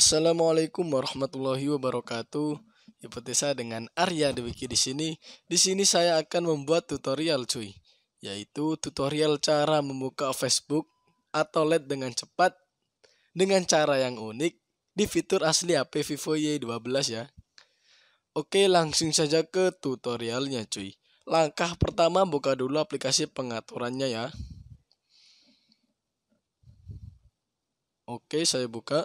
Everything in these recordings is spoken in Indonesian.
Assalamualaikum warahmatullahi wabarakatuh. Hipotesa dengan Arya Dewiki di sini. Di sini saya akan membuat tutorial cuy, yaitu tutorial cara membuka Facebook atau LED dengan cepat dengan cara yang unik di fitur asli HP Vivo Y12 ya. Oke, langsung saja ke tutorialnya cuy. Langkah pertama buka dulu aplikasi pengaturannya ya. Oke, saya buka.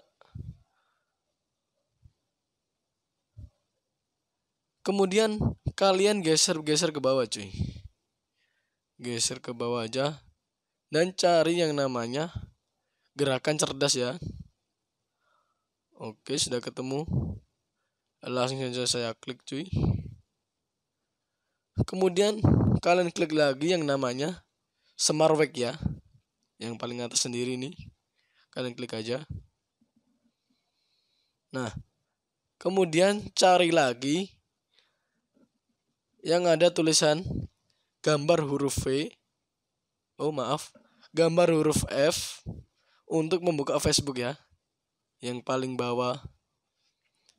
kemudian kalian geser-geser ke bawah cuy geser ke bawah aja dan cari yang namanya gerakan cerdas ya oke sudah ketemu langsung saja saya klik cuy kemudian kalian klik lagi yang namanya smartwag ya yang paling atas sendiri nih kalian klik aja nah kemudian cari lagi yang ada tulisan gambar huruf V. Oh, maaf. Gambar huruf F untuk membuka Facebook ya. Yang paling bawah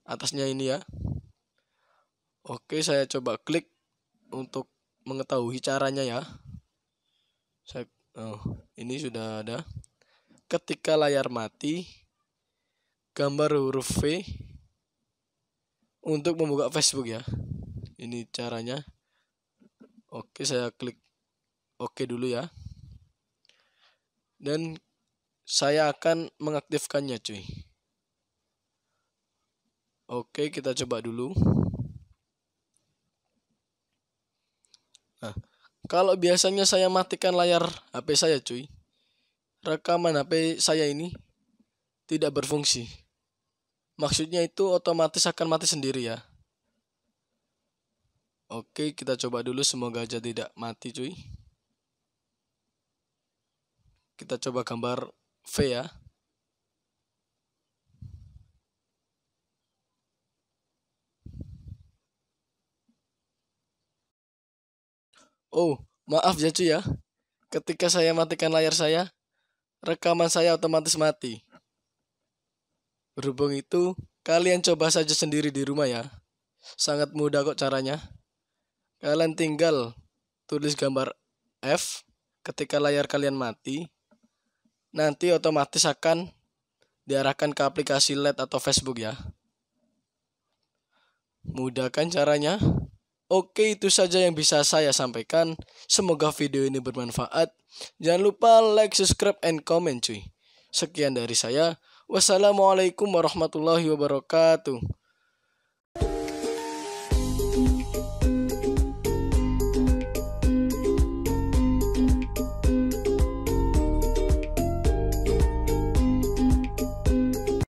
atasnya ini ya. Oke, saya coba klik untuk mengetahui caranya ya. Saya oh, ini sudah ada. Ketika layar mati, gambar huruf V untuk membuka Facebook ya ini caranya oke saya klik oke dulu ya dan saya akan mengaktifkannya cuy oke kita coba dulu nah kalau biasanya saya matikan layar HP saya cuy rekaman HP saya ini tidak berfungsi maksudnya itu otomatis akan mati sendiri ya Oke, kita coba dulu semoga aja tidak mati cuy. Kita coba gambar V ya. Oh, maaf ya cuy ya. Ketika saya matikan layar saya, rekaman saya otomatis mati. Berhubung itu, kalian coba saja sendiri di rumah ya. Sangat mudah kok caranya. Kalian tinggal tulis gambar F ketika layar kalian mati. Nanti otomatis akan diarahkan ke aplikasi LED atau Facebook ya. Mudah kan caranya? Oke, itu saja yang bisa saya sampaikan. Semoga video ini bermanfaat. Jangan lupa like, subscribe, and comment cuy. Sekian dari saya. Wassalamualaikum warahmatullahi wabarakatuh.